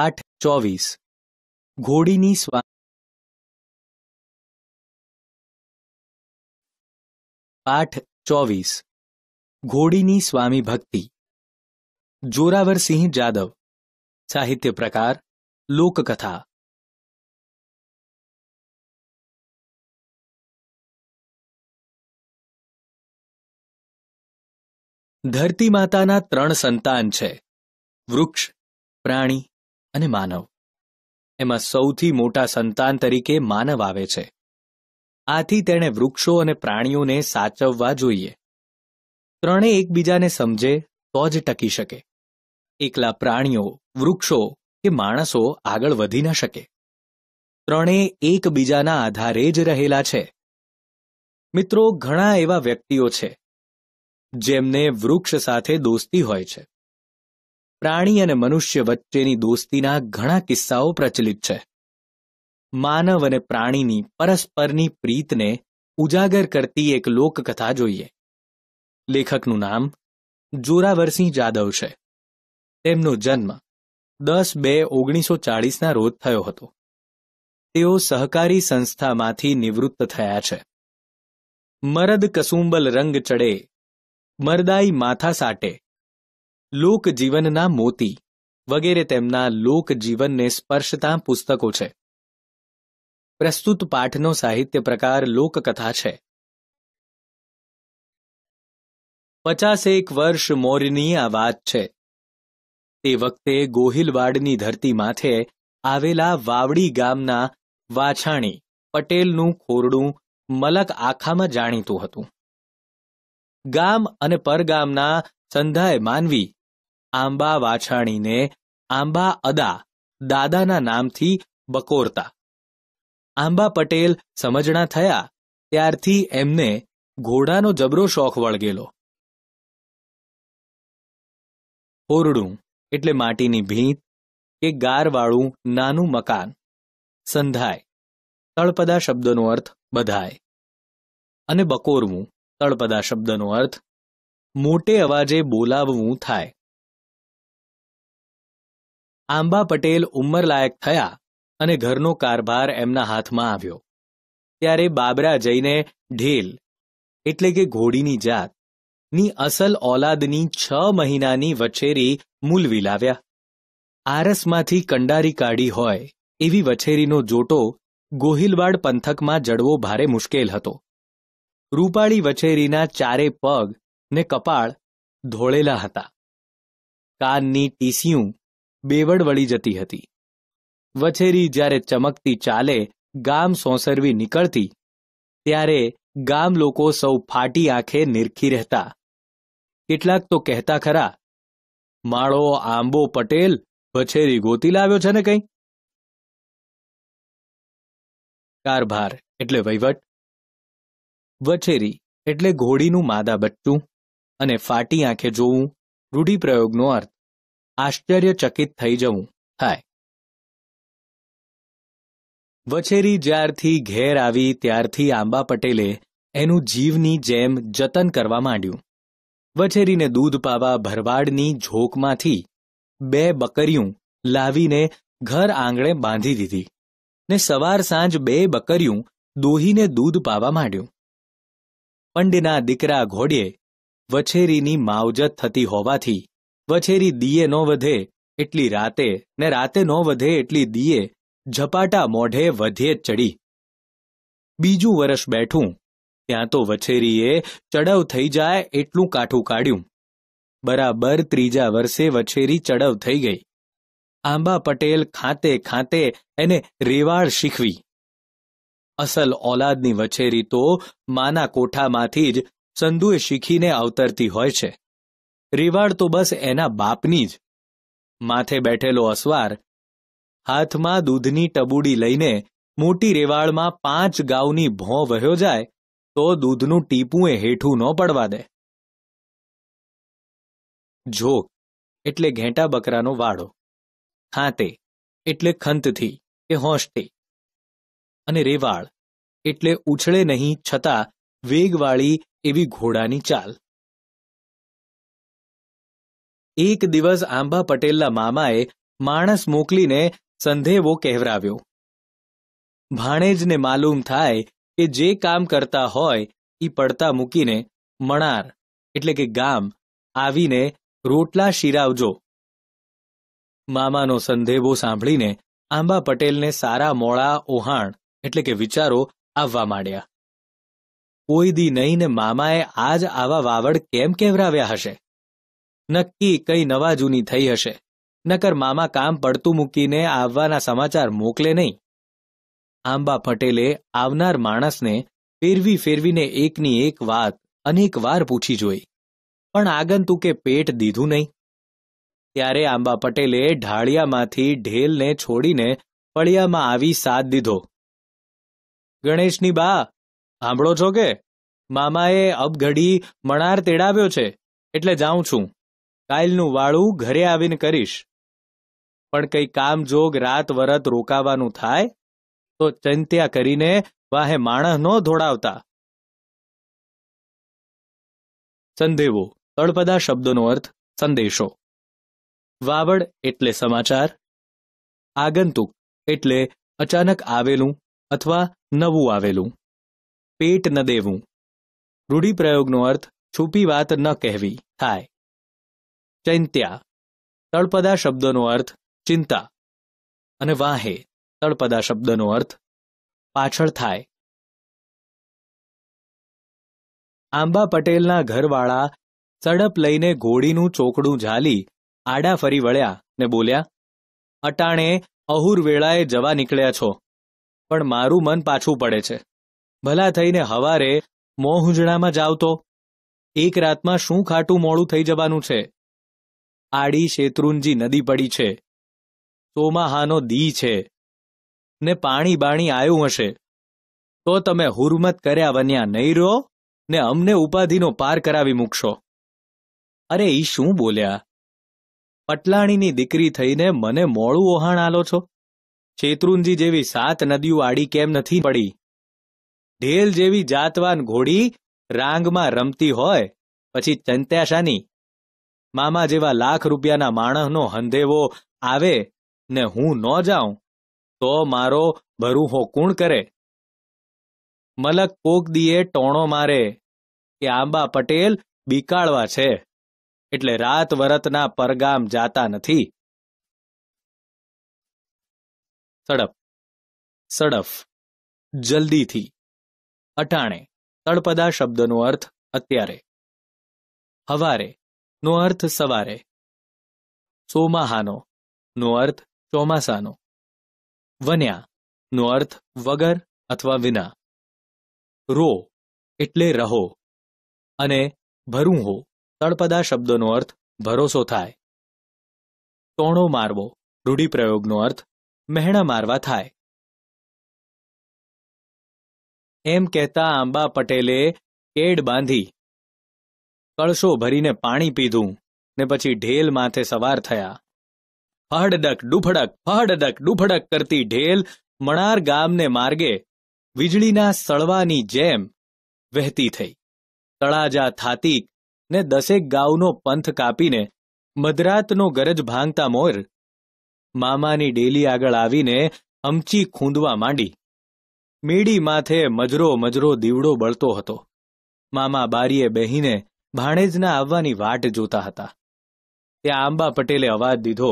આઠ ચોવીસ ઘોડીની સ્વા પાઠ ચોવીસ ઘોડીની સ્વામી ભક્તિ જોરાવરસિંહ જાદવ સાહિત્ય પ્રકાર લોકકથા ધરતી માતાના ત્રણ સંતાન છે વૃક્ષ પ્રાણી અને માનવ એમાં સૌથી મોટા સંતાન તરીકે માનવ આવે છે આથી તેણે વૃક્ષો અને પ્રાણીઓને સાચવવા જોઈએ ત્રણે એકબીજાને સમજે તો જ ટકી શકે એકલા પ્રાણીઓ વૃક્ષો કે માણસો આગળ વધી ન શકે ત્રણે એકબીજાના આધારે જ રહેલા છે મિત્રો ઘણા એવા વ્યક્તિઓ છે જેમને વૃક્ષ સાથે દોસ્તી હોય છે પ્રાણી અને મનુષ્ય વચ્ચેની દોસ્તીના ઘણા કિસ્સાઓ પ્રચલિત છે માનવ અને પ્રાણીની પરસ્પરની પ્રીતને ઉજાગર કરતી એક લોકકથા જોઈએ લેખકનું નામ જોરાવરસિંહ જાદવ છે તેમનો જન્મ દસ બે ઓગણીસો ચાળીસના રોજ થયો હતો તેઓ સહકારી સંસ્થામાંથી નિવૃત્ત થયા છે મરદ કસુંબલ રંગ ચડે મરદાઈ માથા સાટે લોકજીવનના મોતી વગેરે તેમના લોકજીવનને સ્પર્શતા પુસ્તકો છે પ્રસ્તુત પાઠનો સાહિત્ય પ્રકાર લોકકથા છે પચાસેક વર્ષ મોરની આ વાત છે તે વખતે ગોહિલવાડની ધરતી માથે આવેલા વાવડી ગામના વાછાણી પટેલનું ખોરડું મલક આખામાં જાણીતું હતું ગામ અને પરગામના સંધાય માનવી આંબા વાછાણીને આંબા અદા દાદાના નામથી બકોરતા આંબા પટેલ સમજણા થયા ત્યારથી એમને ઘોડાનો જબરો શોખ વળગેલો ઓરડું એટલે માટીની ભીંત કે ગારવાળું નાનું મકાન સંધાય તળપદા શબ્દનો અર્થ બધાય અને બકોરવું તળપદા શબ્દનો અર્થ મોટે અવાજે બોલાવવું થાય આંબા પટેલ ઉંમરલાયક થયા અને ઘરનો કારભાર એમના હાથમાં આવ્યો ત્યારે બાબરા જઈને ઢેલ એટલે કે ઘોડીની જાત ની અસલ ઓલાદની છ મહિનાની વછેરી મૂલવી લાવ્યા આરસમાંથી કંડારી કાઢી હોય એવી વછેરીનો જોટો ગોહિલવાડ પંથકમાં જડવો ભારે મુશ્કેલ હતો રૂપાળી વછેરીના ચારે પગ ને કપાળ ધોળેલા હતા કાનની ટીસિયું બેવડ વળી જતી હતી વછેરી જ્યારે ચમકતી ચાલે ગામ સોંસરવી નીકળતી ત્યારે ગામ લોકો સૌ ફાટી આંખે નિરખી રહેતા કેટલાક તો કહેતા ખરા માળો આંબો પટેલ વછેરી ગોતી લાવ્યો છે ને કંઈ કારભાર એટલે વહીવટ વછેરી એટલે ઘોડીનું માદા બચ્ચું અને ફાટી આંખે જોવું રૂઢિપ્રયોગનો અર્થ આશ્ચર્યચકિત થઈ જવું થાય વછેરી જ્યારથી ઘેર આવી ત્યારથી આંબા પટેલે એનું જીવની જેમ જતન કરવા માંડ્યું વછેરીને દૂધ પાવા ભરવાડની ઝોકમાંથી બે બકરીયું લાવીને ઘર આંગણે બાંધી દીધી ને સવાર સાંજ બે બકરીયું દોહીને દૂધ પાવા માંડ્યું પંડના દીકરા ઘોડીએ વછેરીની માવજત થતી હોવાથી વછેરી દીએ નો વધે એટલી રાતે ને રાતે નો વધે એટલી દીએ ઝપાટા મોઢે વધે ચડી બીજું વર્ષ બેઠું ત્યાં તો વછેરીએ ચડવ થઈ જાય એટલું કાઠું કાઢ્યું બરાબર ત્રીજા વર્ષે વછેરી ચડવ થઈ ગઈ આંબા પટેલ ખાતે ખાતે એને રેવાળ શીખવી અસલ ઓલાદની વછેરી તો માના કોઠામાંથી જ સંધુએ શીખીને અવતરતી હોય છે રેવાડ તો બસ એના બાપની જ માથે બેઠેલો અસવાર હાથમાં દૂધની ટબુડી લઈને મોટી રેવાળમાં પાંચ ગાઉની ભો વહ્યો જાય તો દૂધનું ટીપું એ હેઠું ન પડવા દે જોક એટલે ઘેંટા બકરાનો વાડો ખાતે એટલે ખંતથી કે હોંશથી અને રેવાળ એટલે ઉછળે નહીં છતાં વેગવાળી એવી ઘોડાની ચાલ એક દિવસ આંબા પટેલના મામાએ માણસ મોકલીને સંધેવો કહેવરાવ્યો ભાણેજને માલુમ થાય કે જે કામ કરતા હોય એ પડતા મૂકીને મણાર એટલે કે ગામ આવીને રોટલા શિરાવજો મામાનો સંધેવો સાંભળીને આંબા પટેલને સારા મોળા ઓહાણ એટલે કે વિચારો આવવા માંડ્યા કોઈ દી નહીં ને મામાએ આજ આવા વાવડ કેમ કેવરાવ્યા હશે નક્કી કઈ નવા જૂની થઈ હશે નકર મામા કામ પડતું મૂકીને આવવાના સમાચાર મોકલે નહીં આંબા પટેલે આવનાર માણસને ફેરવી ફેરવીને એકની એક વાત અનેક વાર પૂછી જોઈ પણ આગંતુકે પેટ દીધું નહીં ત્યારે આંબા પટેલે ઢાળિયામાંથી ઢેલને છોડીને ફળિયામાં આવી સાથ દીધો ગણેશની બા સાંભળો છો કે મામાએ અબઘડી મણાર તેડાવ્યો છે એટલે જાઉં છું કાયલનું વાળું ઘરે આવીને કરીશ પણ કંઈ કામ જોગ રાત વરત રોકાવાનું થાય તો ચિંત્યા કરીને વાહે માણસ ન ધોડાવતા સંદેવો તળપદા શબ્દનો અર્થ સંદેશો વાવડ એટલે સમાચાર આગંતુક એટલે અચાનક આવેલું અથવા નવું આવેલું પેટ ન દેવું રૂઢિપ્રયોગનો અર્થ છુપી વાત ન કહેવી થાય ચૈંત્યા તળપદા શબ્દનો અર્થ ચિંતા અને વાહે તળપદા શબ્દનો અર્થ પાછળ થાય આંબા પટેલના ઘરવાળા સડપ લઈને ઘોડીનું ચોકડું ઝાલી આડા ફરી વળ્યા ને બોલ્યા અટાણે અહુર વેળાએ જવા નીકળ્યા છો પણ મારું મન પાછું પડે છે ભલા થઈને હવારે મોહુંજણામાં જાવ તો એક રાતમાં શું ખાટું મોડું થઈ જવાનું છે આડી શેત્રુંજી નદી પડી છે સોમાહાનો દી છે ને પાણી બાણી આવ્યું હશે તો તમે હુરમત કર્યા વન્યા નહીં રહો ને અમને ઉપાધિનો પાર કરાવી મૂકશો અરે ઈ શું બોલ્યા પટલાણીની દીકરી થઈને મને મોડું ઓહાણ આલો છો શેત્રુંજી જેવી સાત નદીઓ આડી કેમ નથી પડી ઢેલ જેવી જાતવાન ઘોડી રાંગમાં રમતી હોય પછી ચંત્યાશાની મામા જેવા લાખ રૂપિયાના માણસનો હંધેવો આવે ને હું ન જાઉં તો મારો ભરૂહો કુણ કરે મલક કોક દીએ ટોણો મારે કે આંબા પટેલ બીકાળવા છે એટલે રાત વરતના પરગામ જાતા નથી સડપ સડફ જલ્દીથી અટાણે તળપદા શબ્દનો અર્થ અત્યારે હવારે નો અર્થ સવારે ચોમાહાનો નો અર્થ ચોમાસાનો વન્યા નો અર્થ વગર અથવા વિના રો એટલે રહો અને ભરું હો તળપદા શબ્દોનો અર્થ ભરોસો થાય ટોણો મારવો રૂઢિપ્રયોગનો અર્થ મહેણા મારવા થાય એમ કહેતા આંબા પટેલે કેડ બાંધી કળશો ભરીને પાણી પીધું ને પછી ઢેલ માથે સવાર થયા ફહડડક ડુફડક ફહડડક ડુફડક કરતી ઢેલ મણાર ગામને માર્ગે વીજળીના સળવાની જેમ વહેતી થઈ તળાજા થાતીક ને દસેક ગાઉનો પંથ કાપીને મધરાતનો ગરજ ભાંગતા મોર મામાની ડેલી આગળ આવીને અમચી ખૂંદવા માંડી મીડી માથે મજરો મજરો દીવડો બળતો હતો મામા બારીએ બેહીને ભાણેજના આવવાની વાટ જોતા હતા ત્યાં આંબા પટેલે અવાજ દીધો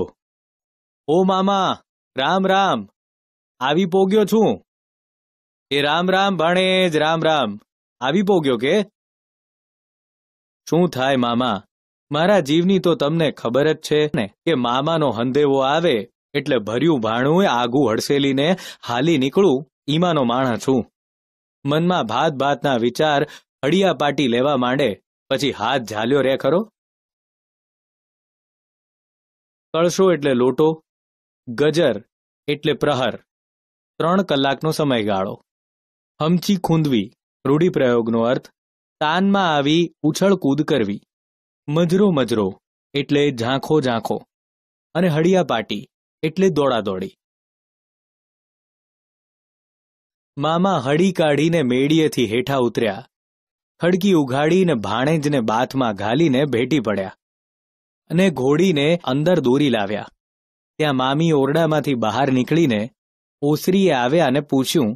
ઓ મામા રામ રામ આવી પોગ્યો છું એ રામ રામ ભાણેજ રામ રામ આવી પોગ્યો કે શું થાય મામા મારા જીવની તો તમને ખબર જ છે ને કે મામાનો હંદેવો આવે એટલે ભર્યું ભાણું આગું હડસેલીને હાલી નીકળું ઈમાનો માણા છું મનમાં ભાત ભાતના વિચાર હળિયા પાટી લેવા માંડે પછી હાથ ઝાલ્યો રે ખરો કળશો એટલે લોટો ગજર એટલે પ્રહર ત્રણ કલાકનો સમયગાળો હમચી ખૂંદવી રૂઢિપ્રયોગનો અર્થ તાનમાં આવી ઉછળકૂદ કરવી મજરો મજરો એટલે ઝાંખો ઝાંખો અને હળિયા પાટી એટલે દોડાદોડી મામા હળી કાઢીને મેડીએથી હેઠા ઉતર્યા હડકી ઉઘાડીને ભાણેજને બાથમાં ઘાલીને ભેટી પડ્યા અને ઘોડીને અંદર દોરી લાવ્યા ત્યાં મામી ઓરડામાંથી બહાર નીકળીને ઓસરીએ આવ્યા અને પૂછ્યું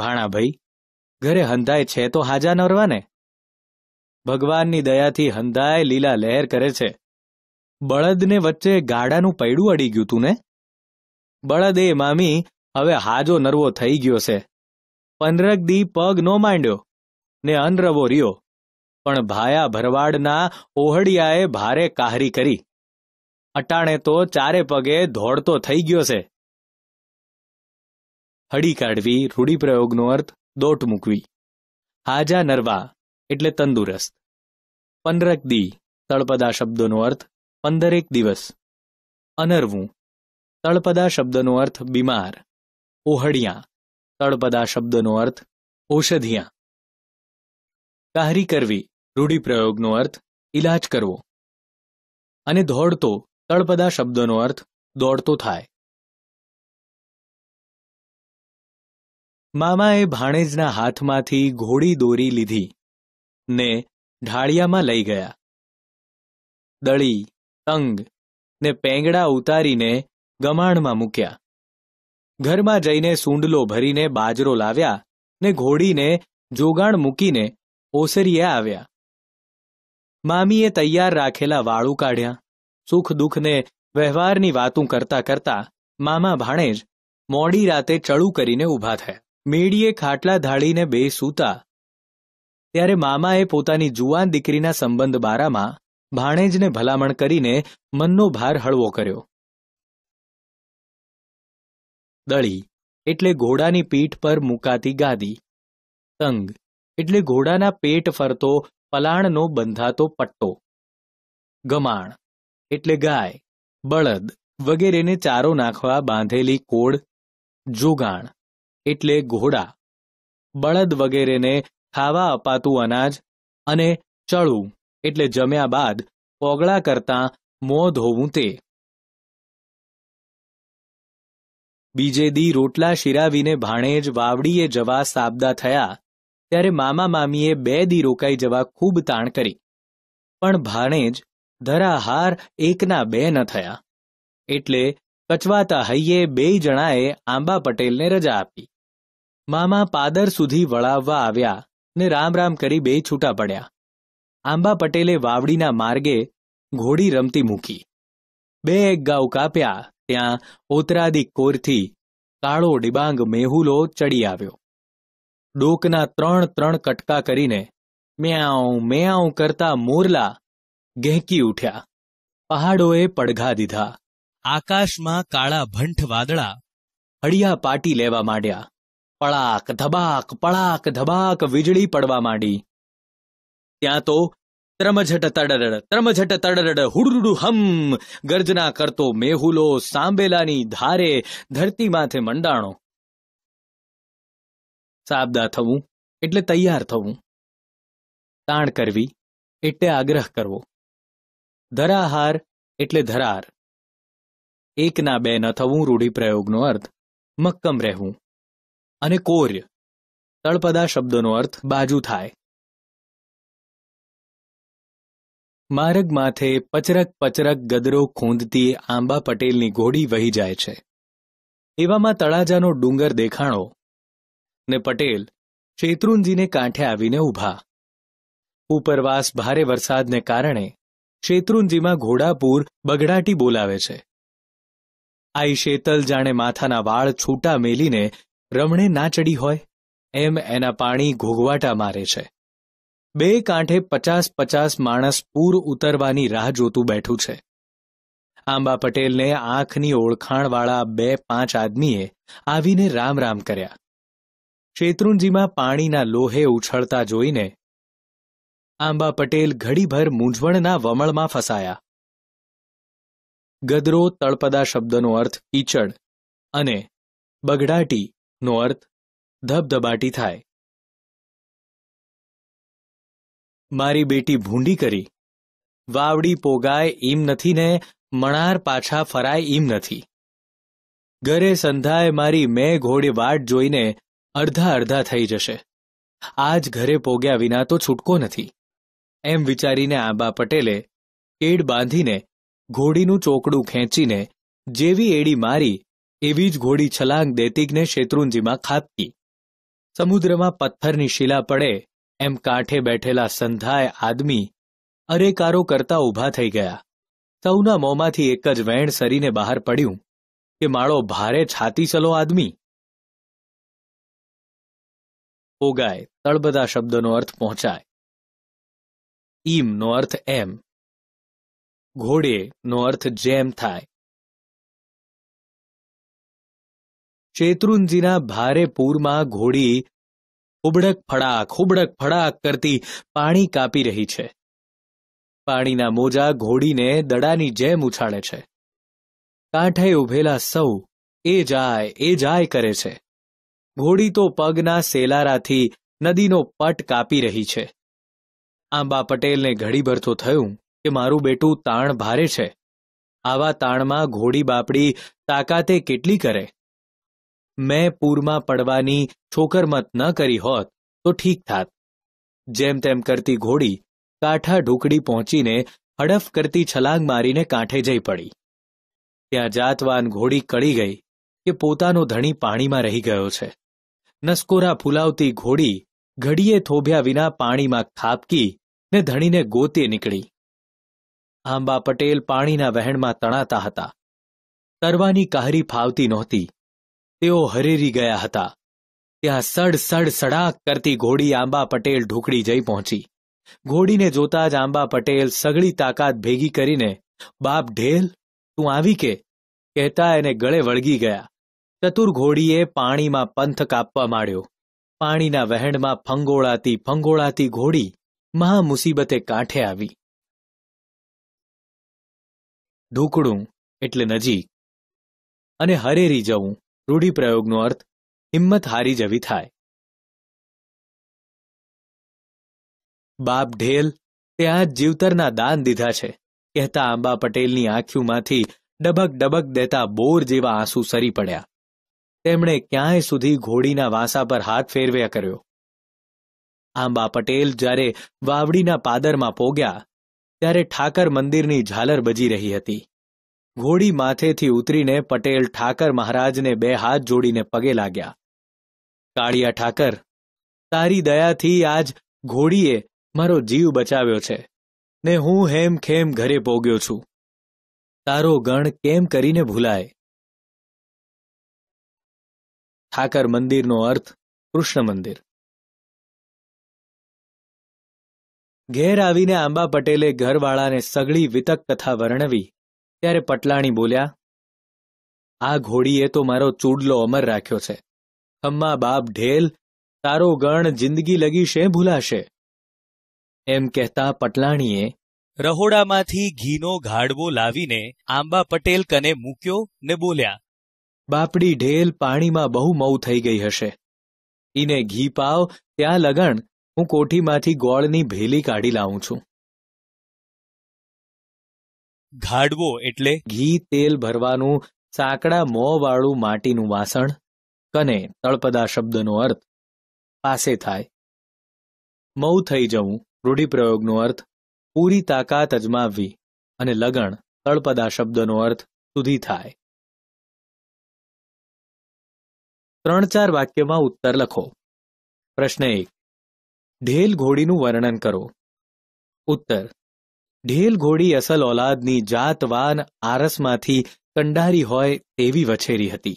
ભાણાભાઈ ઘરે હંધાય છે તો હાજા નરવાને ભગવાનની દયાથી હંધાય લીલા લહેર કરે છે બળદને વચ્ચે ગાડાનું પૈડું અડી ગયું તું ને બળદ એ મામી હવે હાજો નરવો થઈ ગયો છે પંદરક દી પગ નો માંડ્યો ને અનરવો રહ્યો પણ ભાયા ભરવાડના ઓહડિયાએ ભારે કાહરી કરી અટાણે તો ચારે પગે ધોડતો થઈ ગયો છે હડી કાઢવી રૂઢિપ્રયોગનો અર્થ દોટ મૂકવી હાજા નરવા એટલે તંદુરસ્ત પંદરક દી તળપદા શબ્દનો અર્થ પંદરેક દિવસ અનરવું તળપદા શબ્દનો અર્થ બીમાર ઓહડિયા તળપદા શબ્દનો અર્થ ઔષધિયા કાહરી કરવી રૂઢિપ્રયોગનો અર્થ ઇલાજ કરવો અને દોડતો તળપદા શબ્દનો અર્થ દોડતો થાય મામાએ ભાણેજના હાથમાંથી ઘોડી દોરી લીધી ને ઢાળિયામાં લઈ ગયા દળી તંગ ને પેંગડા ઉતારીને ગમાણમાં મૂક્યા ઘરમાં જઈને સૂંડલો ભરીને બાજરો લાવ્યા ને ઘોડીને જોગાણ મૂકીને ઓસરીએ આવ્યા મામીએ તૈયાર રાખેલા વાળું કાઢ્યા સુખ દુઃખને વ્યવહારની વાતું કરતા કરતા મામા ભાણેજ મોડી રાતે ચડુ કરીને ઊભા થયા મેડીએ ખાટલા ધાડીને બે સૂતા ત્યારે મામાએ પોતાની જુવાન દીકરીના સંબંધ બારામાં ભાણેજને ભલામણ કરીને મનનો ભાર હળવો કર્યો દળી એટલે ઘોડાની પીઠ પર મુકાતી ગાદી તંગ એટલે ઘોડાના પેટ ફરતો પલાણનો બંધાતો પટ્ટો ગમાણ એટલે ગાય બળદ વગેરેને ચારો નાખવા બાંધેલી કોડ જોગાણ એટલે ઘોડા બળદ વગેરેને ખાવા અપાતું અનાજ અને ચળું એટલે જમ્યા બાદ પોગળા કરતા મોં ધોવું તે બીજે દી રોટલા શિરાવીને ભાણેજ વાવડીએ જવા સાબદા થયા ત્યારે મામા મામીએ બે દી રોકાઈ જવા ખૂબ તાણ કરી પણ ભાણેજ ધરાહાર એકના બે ન થયા એટલે કચવાતા હૈયે બે જણાએ આંબા પટેલને રજા આપી મામા પાદર સુધી વળાવવા આવ્યા ને રામ રામ કરી બે છૂટા પડ્યા આંબા પટેલે વાવડીના માર્ગે ઘોડી રમતી મૂકી બે એક ગાઉ કાપ્યા ત્યાં ઓતરાદી કોરથી કાળો ડિબાંગ મેહુલો ચડી આવ્યો ડોકના ત્રણ ત્રણ કટકા કરીને મ્યાઉ મ્યાઉ કરતા મોરલા ગહેકી ઉઠ્યા પહાડોએ પડઘા દીધા આકાશમાં કાળા ભંઠ વાદળા હળિયા પાટી લેવા માંડ્યા પળાક ધબાક પળાક ધબાક વીજળી પડવા માંડી ત્યાં તો ત્રમઝટ તડરડ ત્રમઝટ તડરડ હુડુડુ હમ ગર્જના કરતો મેહુલો સાંબેલાની ધારે ધરતી માથે મંડાણો સાબદા થવું એટલે તૈયાર થવું તાણ કરવી એટલે આગ્રહ કરવો ધરાહાર એટલે ધરાર એકના બે ન થવું રૂઢિપ્રયોગનો અર્થ મક્કમ રહેવું અને કોર્ય તળપદા શબ્દનો અર્થ બાજુ થાય માર્ગ માથે પચરક પચરક ગદરો ખૂંદતી આંબા પટેલની ઘોડી વહી જાય છે એવામાં તળાજાનો ડુંગર દેખાણો ને પટેલ શેત્રુંજીને કાંઠે આવીને ઊભા ઉપરવાસ ભારે વરસાદને કારણે શેત્રુંજીમાં ઘોડાપુર બગડાટી બોલાવે છે આઈ શેતલ જાણે માથાના વાળ છૂટા મેલીને રમણે ના ચડી હોય એમ એના પાણી ઘોઘવાટા મારે છે બે કાંઠે પચાસ પચાસ માણસ પૂર ઉતરવાની રાહ જોતું બેઠું છે આંબા પટેલને આંખની ઓળખાણવાળા બે પાંચ આદમીએ આવીને રામ રામ કર્યા શેત્રુંજીમાં પાણીના લોહે ઉછળતા જોઈને આંબા પટેલ ઘડીભર મૂંઝવણના વમળમાં ફસાયા ગદરો તળપદા શબ્દનો અર્થ કીચડ અને બગડાટી નો અર્થ ધબધબાટી થાય મારી બેટી ભૂંડી કરી વાવડી પોગાય ઈમ નથી ને મણાર પાછા ફરાય ઈમ નથી ઘરે સંધાય મારી મેં ઘોડે વાટ જોઈને અડધા અડધા થઈ જશે આજ ઘરે પોગ્યા વિના તો છૂટકો નથી એમ વિચારીને આંબા પટેલે એડ બાંધીને ઘોડીનું ચોકડું ખેંચીને જેવી એડી મારી એવી જ ઘોડી છલાંગ દેતીગને શેત્રુંજીમાં ખાપકી સમુદ્રમાં પથ્થરની શિલા પડે એમ કાંઠે બેઠેલા સંધાય આદમી અરેકારો કરતા ઊભા થઈ ગયા સૌના મોંમાંથી એક જ વેણ સરીને બહાર પડ્યું કે માળો ભારે છાતી ચલો આદમી ઓગાય તળબધા શબ્દનો અર્થ પહોંચાય ઈમ નો અર્થ એમ ઘોડે નો અર્થ જેમ થાય શેત્રુંજીના ભારે પૂરમાં ઘોડી ઉબડક ફડાક હુબડક ફડાક કરતી પાણી કાપી રહી છે પાણીના મોજા ઘોડીને દડાની જેમ ઉછાળે છે કાંઠે ઉભેલા સૌ એ જાય એ જાય કરે છે ઘોડી તો પગના સેલારાથી નદીનો પટ કાપી રહી છે આંબા પટેલને ઘડીભર તો થયું કે મારું બેટું તાણ ભારે છે આવા તાણમાં ઘોડી બાપડી તાકાતે કેટલી કરે મેં પૂરમાં પડવાની છોકરમત ન કરી હોત તો ઠીક થાત જેમ તેમ કરતી ઘોડી કાંઠા ઢુકડી પહોંચીને હડફ કરતી છલાંગ મારીને કાંઠે જઈ પડી ત્યાં જાતવાન ઘોડી કળી ગઈ કે પોતાનો ધણી પાણીમાં રહી ગયો છે નસકોરા ફૂલાવતી ઘોડી ઘડીએ થોભ્યા વિના પાણીમાં ખાબકી ને ધણીને ગોતે નીકળી આંબા પટેલ પાણીના વહેણમાં તણાતા હતા તરવાની કાહરી ફાવતી નહોતી તેઓ હરેરી ગયા હતા ત્યાં સડ સડ સડાક કરતી ઘોડી આંબા પટેલ ઢુકડી જઈ પહોંચી ઘોડીને જોતા જ આંબા પટેલ સગળી તાકાત ભેગી કરીને બાપ ઢેલ તું આવી કે કહેતા એને ગળે વળગી ગયા ચતુર્ઘોડીએ પાણીમાં પંથ કાપવા માંડ્યો પાણીના વહેણમાં ફંગોળાતી ફંગોળાતી ઘોડી મહામુસીબતે કાંઠે આવી ઢૂકડું એટલે નજીક અને હરેરી જવું રૂઢિપ્રયોગનો અર્થ હિંમત હારી જવી થાય બાપ ઢેલ તે આ જીવતરના દાન દીધા છે કહેતા આંબા પટેલની આંખીઓમાંથી ડબક ડબક દેતા બોર જેવા આંસુ સરી પડ્યા તેમણે ક્યાંય સુધી ઘોડીના વાંસા પર હાથ ફેરવ્યા કર્યો આંબા પટેલ જ્યારે વાવડીના પાદરમાં પોગ્યા ત્યારે ઠાકર મંદિરની ઝાલર બજી રહી હતી ઘોડી માથેથી ઉતરીને પટેલ ઠાકર મહારાજને બે હાથ જોડીને પગે લાગ્યા કાળિયા ઠાકર તારી દયાથી આજ ઘોડીએ મારો જીવ બચાવ્યો છે ને હું હેમ ખેમ ઘરે પોગ્યો છું તારો ગણ કેમ કરીને ભૂલાય ઠાકર મંદિરનો અર્થ કૃષ્ણ મંદિર ઘેર આવીને આંબા પટેલે ઘરવાળાને સગળી વિતક કથા વર્ણવી ત્યારે પટલાણી બોલ્યા આ ઘોડીએ તો મારો ચૂડલો અમર રાખ્યો છે ખમ્મા બાપ ઢેલ તારો ગણ જિંદગી લગી છે ભૂલાશે એમ કહેતા પટલાણીએ રહોડામાંથી ઘીનો ઘાડવો લાવીને આંબા પટેલ કને મૂક્યો ને બોલ્યા બાપડી ઢેલ પાણીમાં બહુ મઉ થઈ ગઈ હશે ઈને ઘી પાવ ત્યાં લગણ હું કોઠીમાંથી ગોળની ભેલી કાઢી લાવું છું ઘાડવો એટલે ઘી તેલ ભરવાનું સાંકડા મોંવાળું માટીનું વાસણ કને તળપદા શબ્દનો અર્થ પાસે થાય મઉ થઈ જવું રૂઢિપ્રયોગનો અર્થ પૂરી તાકાત અજમાવવી અને લગણ તળપદા શબ્દનો અર્થ સુધી થાય ત્રણ ચાર વાક્યમાં ઉત્તર લખો પ્રશ્ન એક ઢેલ ઘોડીનું વર્ણન કરો ઉત્તર ઢેલ ઘોડી અસલ ઓલાદની જાતવાન આરસમાંથી કંડારી હોય તેવી વછેરી હતી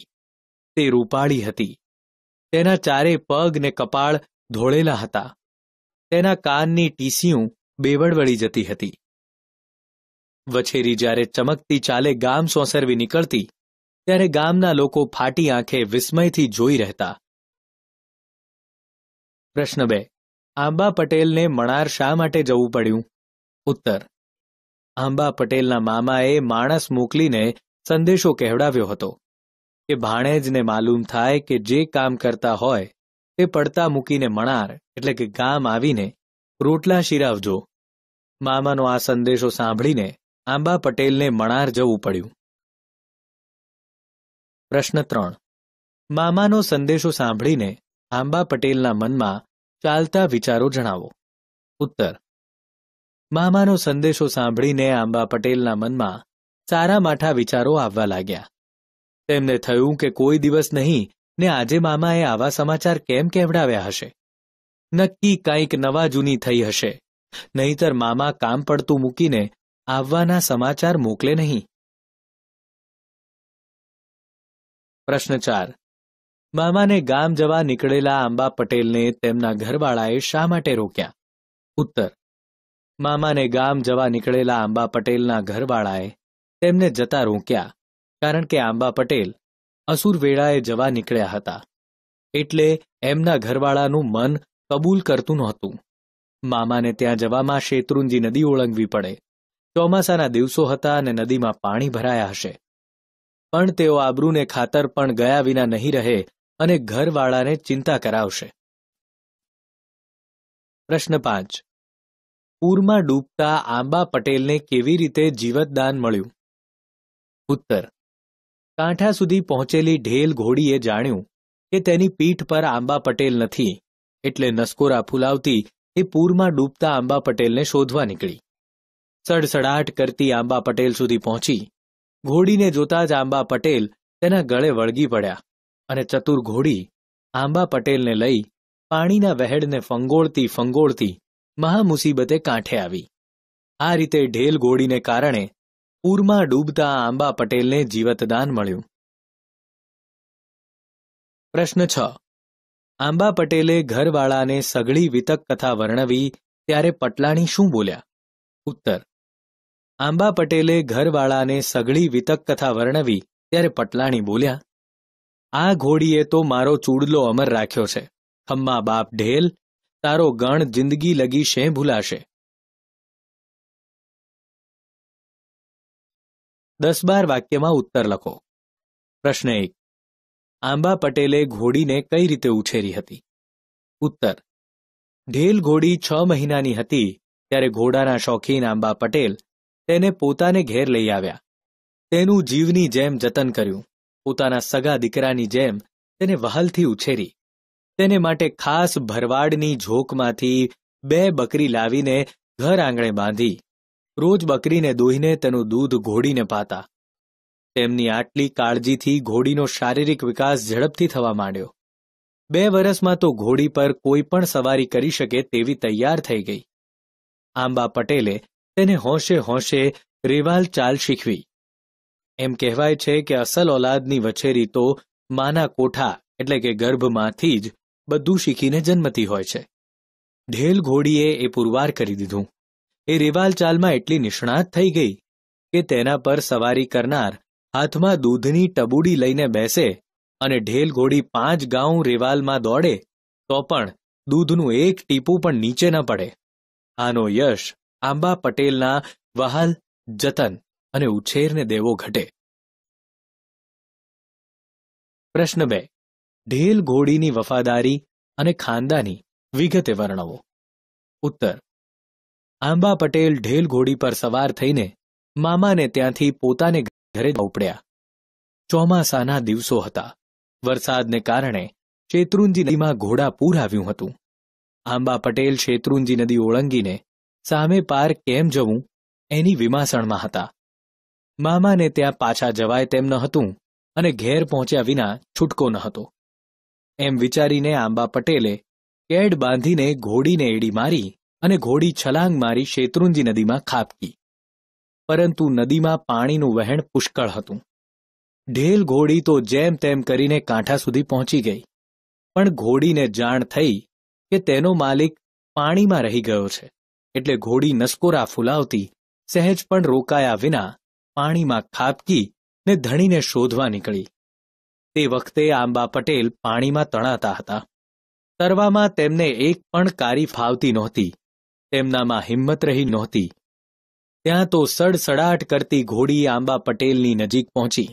તે રૂપાળી હતી તેના ચારે પગ ને કપાળ ધોળેલા હતા તેના કાનની ટીસીયું બેવડવળી જતી હતી વછેરી જ્યારે ચમકતી ચાલે ગામ સોંસરવી નીકળતી ત્યારે ગામના લોકો ફાટી આંખે વિસ્મયથી જોઈ રહેતા પ્રશ્ન બે આંબા પટેલને મણાર શા માટે જવું પડ્યું ઉત્તર આંબા પટેલના મામાએ માણસ મોકલીને સંદેશો કહેવડાવ્યો હતો કે ભાણેજને માલુમ થાય કે જે કામ કરતા હોય તે પડતા મૂકીને મણાર એટલે કે ગામ આવીને રોટલા શિરાવજો મામાનો આ સંદેશો સાંભળીને આંબા પટેલને મણાર જવું પડ્યું પ્રશ્ન ત્રણ મામાનો સંદેશો સાંભળીને આંબા પટેલના મનમાં ચાલતા વિચારો જણાવો ઉત્તર મામાનો સંદેશો સાંભળીને આંબા પટેલના મનમાં સારા માઠા વિચારો આવવા લાગ્યા તેમને થયું કે કોઈ દિવસ નહીં ને આજે મામાએ આવા સમાચાર કેમ કેવડાવ્યા હશે નક્કી કંઈક નવા જૂની થઈ હશે નહીતર મામા કામ પડતું મૂકીને આવવાના સમાચાર મોકલે નહીં પ્રશ્ન ચાર મામાને ગામ જવા નીકળેલા આંબા પટેલને તેમના ઘરવાળાએ શા માટે રોક્યા ઉત્તર મામાને ગામ જવા નીકળેલા આંબા પટેલના ઘરવાળાએ તેમને જતા રોક્યા કારણ કે આંબા પટેલ અસુર વેળાએ જવા નીકળ્યા હતા એટલે એમના ઘરવાળાનું મન કબૂલ કરતું નહોતું મામાને ત્યાં જવામાં શેત્રુંજી નદી ઓળંગવી પડે ચોમાસાના દિવસો હતા અને નદીમાં પાણી ભરાયા હશે પણ તેઓ આબરૂને ખાતર પણ ગયા વિના નહીં રહે અને ઘરવાળાને ચિંતા કરાવશે પ્રશ્ન પાંચ પૂરમાં ડૂબતા આંબા પટેલને કેવી રીતે જીવતદાન મળ્યું ઉત્તર કાંઠા સુધી પહોંચેલી ઢેલ ઘોડીએ જાણ્યું કે તેની પીઠ પર આંબા પટેલ નથી એટલે નસકોરા ફૂલાવતી એ પૂરમાં ડૂબતા આંબા પટેલને શોધવા નીકળી સડસડાટ કરતી આંબા પટેલ સુધી પહોંચી ઘોડીને જોતા જ આંબા પટેલ તેના ગળે વળગી પડ્યા અને ચતુર ઘોડી આંબા પટેલને લઈ પાણીના વહેડને ફંગોળતી ફંગોળતી મહામુસીબતે કાંઠે આવી આ રીતે ઢેલ ઘોડીને કારણે પૂરમાં ડૂબતા આંબા પટેલને જીવતદાન મળ્યું પ્રશ્ન છ આંબા પટેલે ઘરવાળાને સઘળી વિતક કથા વર્ણવી ત્યારે પટલાણી શું બોલ્યા ઉત્તર આંબા પટેલે ઘરવાળાને સઘળી વિતક કથા વર્ણવી ત્યારે પટલાણી બોલ્યા આ ઘોડીએ તો મારો ચૂડલો અમર રાખ્યો છે ખમ્મા બાપ ઢેલ તારો ગણ જિંદગી લગી શે ભૂલાશે દસ બાર વાક્યમાં ઉત્તર લખો પ્રશ્ન એક આંબા પટેલે ઘોડીને કઈ રીતે ઉછેરી હતી ઉત્તર ઢેલ ઘોડી છ મહિનાની હતી ત્યારે ઘોડાના શોખીન આંબા પટેલ તેને પોતાને ઘેર લઈ આવ્યા તેનું જીવની જેમ જતન કર્યું પોતાના સગા દીકરાની જેમ તેને વહાલથી ઉછેરી તેને માટે ખાસ ભરવાડની ઝોકમાંથી બે બકરી લાવીને ઘર આંગણે બાંધી રોજ બકરીને દોહીને તેનું દૂધ ઘોડીને પાતા તેમની આટલી કાળજીથી ઘોડીનો શારીરિક વિકાસ ઝડપથી થવા માંડ્યો બે વર્ષમાં તો ઘોડી પર કોઈ પણ સવારી કરી શકે તેવી તૈયાર થઈ ગઈ આંબા પટેલે તેને હોંશે હોંશે રેવાલ ચાલ શીખવી એમ કહેવાય છે કે અસલ ઓલાદની વછેરી તો માના કોઠા એટલે કે ગર્ભમાંથી જ બધું શીખીને જન્મતી હોય છે ઢેલ ઘોડીએ એ પુરવાર કરી દીધું એ રેવાલ ચાલમાં એટલી નિષ્ણાત થઈ ગઈ કે તેના પર સવારી કરનાર હાથમાં દૂધની ટબુડી લઈને બેસે અને ઢેલ ઘોડી પાંચ ગાઉં રેવાલમાં દોડે તો પણ દૂધનું એક ટીપું પણ નીચે ન પડે આનો યશ આંબા પટેલના વહાલ જતન અને ઉછેરને દેવો ઘટે પ્રશ્ન બે ઢેલ ઘોડીની વફાદારી અને ખાનદાની વિગતે વર્ણવો ઉત્તર આંબા પટેલ ઢેલ ઘોડી પર સવાર થઈને મામાને ત્યાંથી પોતાને ઘરે ઉપડ્યા ચોમાસાના દિવસો હતા વરસાદને કારણે શેત્રુંજી નદીમાં ઘોડા પૂર આવ્યું હતું આંબા પટેલ શેત્રુંજી નદી ઓળંગીને સામે પાર કેમ જવું એની વિમાસણમાં હતા મામાને ત્યાં પાછા જવાય તેમ ન હતું અને ઘેર પહોંચ્યા વિના છૂટકો ન હતો એમ વિચારીને આંબા પટેલે કેડ બાંધીને ઘોડીને એડી મારી અને ઘોડી છલાંગ મારી શેત્રુંજી નદીમાં ખાબકી પરંતુ નદીમાં પાણીનું વહેણ પુષ્કળ હતું ઢેલ ઘોડી તો જેમ તેમ કરીને કાંઠા સુધી પહોંચી ગઈ પણ ઘોડીને જાણ થઈ કે તેનો માલિક પાણીમાં રહી ગયો છે એટલે ઘોડી નસકોરા ફૂલાવતી સહેજ પણ રોકાયા વિના પાણીમાં ખાબકી ને ધણીને શોધવા નીકળી તે વખતે આંબા પટેલ પાણીમાં તણાતા હતા તરવામાં તેમને એક પણ કારી ફાવતી નહોતી તેમનામાં હિંમત રહી નહોતી ત્યાં તો સડસડાટ કરતી ઘોડી આંબા પટેલની નજીક પહોંચી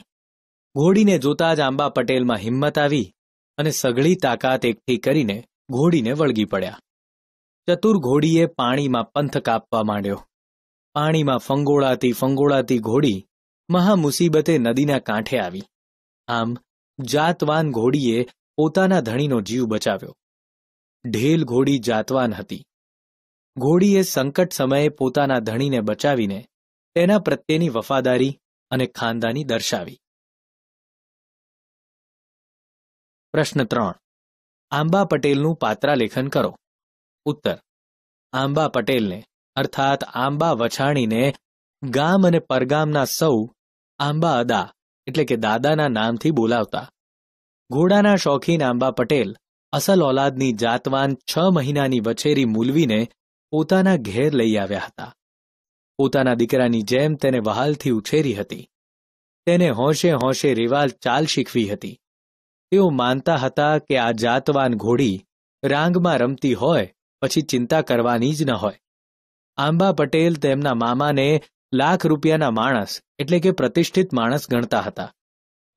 ઘોડીને જોતા જ આંબા પટેલમાં હિંમત આવી અને સઘળી તાકાત એકઠી કરીને ઘોડીને વળગી પડ્યા ચતુર ઘોડીએ પાણીમાં પંથ કાપવા માંડ્યો પાણીમાં ફંગોળાતી ફંગોળાતી ઘોડી મહામુસીબતે નદીના કાંઠે આવી આમ જાતવાન ઘોડીએ પોતાના ધણીનો જીવ બચાવ્યો ઢેલ ઘોડી જાતવાન હતી ઘોડીએ સંકટ સમયે પોતાના ધણીને બચાવીને તેના પ્રત્યેની વફાદારી અને ખાનદાની દર્શાવી પ્રશ્ન ત્રણ આંબા પટેલનું પાત્રાલેખન કરો ઉત્તર આંબા પટેલને અર્થાત આંબા વછાણીને ગામ અને પરગામના સૌ આંબા અદા એટલે કે દાદાના નામથી બોલાવતા ઘોડાના શોખીન આંબા પટેલ અસલ ઓલાદની જાતવાન છ મહિનાની વછેરી મૂલવીને પોતાના ઘેર લઈ આવ્યા હતા પોતાના દીકરાની જેમ તેને વહાલથી ઉછેરી હતી તેને હોંશે હોંશે રિવાલ ચાલ શીખવી હતી તેઓ માનતા હતા કે આ જાતવાન ઘોડી રાંગમાં રમતી હોય પછી ચિંતા કરવાની જ ન હોય આંબા પટેલ તેમના મામાને લાખ રૂપિયાના માણસ એટલે કે પ્રતિષ્ઠિત માણસ ગણતા હતા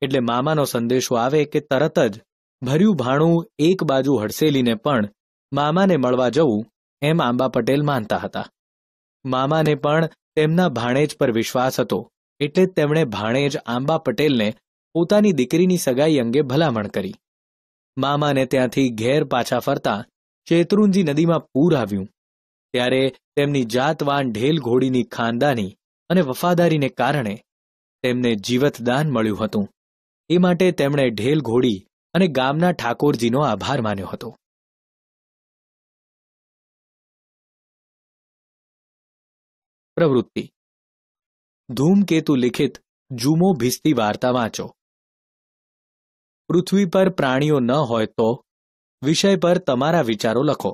એટલે મામાનો સંદેશો આવે કે તરત જ ભર્યું ભાણું એક બાજુ હડસેલીને પણ મામાને મળવા જવું એમ આંબા પટેલ માનતા હતા મામાને પણ તેમના ભાણેજ પર વિશ્વાસ હતો એટલે તેમણે ભાણેજ આંબા પટેલને પોતાની દીકરીની સગાઈ અંગે ભલામણ કરી મામાને ત્યાંથી ઘેર પાછા ફરતા શેત્રુંજી નદીમાં પૂર આવ્યું ત્યારે તેમની જાતવાન ઢેલ ઘોડીની ખાનદાની અને વફાદારીને કારણે તેમને જીવતદાન મળ્યું હતું એ માટે તેમણે ઢેલ ઘોડી અને ગામના ઠાકોરજીનો આભાર માન્યો હતો પ્રવૃત્તિ ધૂમકેતુ લિખિત જુમો ભીસતી વાર્તા વાંચો પૃથ્વી પર પ્રાણીઓ ન હોય તો વિષય પર તમારા વિચારો લખો